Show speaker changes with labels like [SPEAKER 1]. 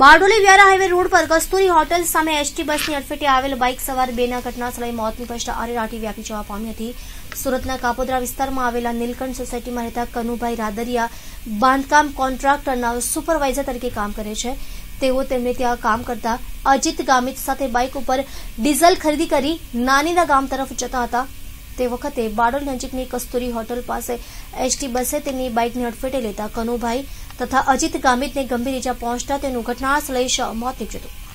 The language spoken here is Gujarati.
[SPEAKER 1] બારડોલી વ્યારા હાઈવે રોડ પર કસ્તુરી હોટેલ સામે એસટી બસની અડફેટે આવેલ બાઇક સવાર બેના ઘટના ઘટનાસ્થળે મોત નિપજતા અરેરાટી વ્યાપી જવા પામી હતી સુરતના કાપોદરા વિસ્તારમાં આવેલા નીલકંઠ સોસાયટીમાં રહેતા કનુભાઈ રાદરિયા બાંધકામ કોન્ટ્રાક્ટરના સુપરવાઇઝર તરીકે કામ કરે છે તેઓ તેમને ત્યાં કામ કરતા અજીત ગામિત સાથે બાઇક ઉપર ડીઝલ ખરીદી કરી નાનીના ગામ તરફ જતા હતા તે વખતે બારડોલ નજીકની કસ્તુરી હોટલ પાસે એસટી બસે તેની બાઇકને અડફેટે લેતા કનુભાઈ તથા અજીત ગામિતને ગંભીર ઇજા પહોંચતા તેનું ઘટનાસ્થળે સ્થળે મોત નીપજ્યું હતું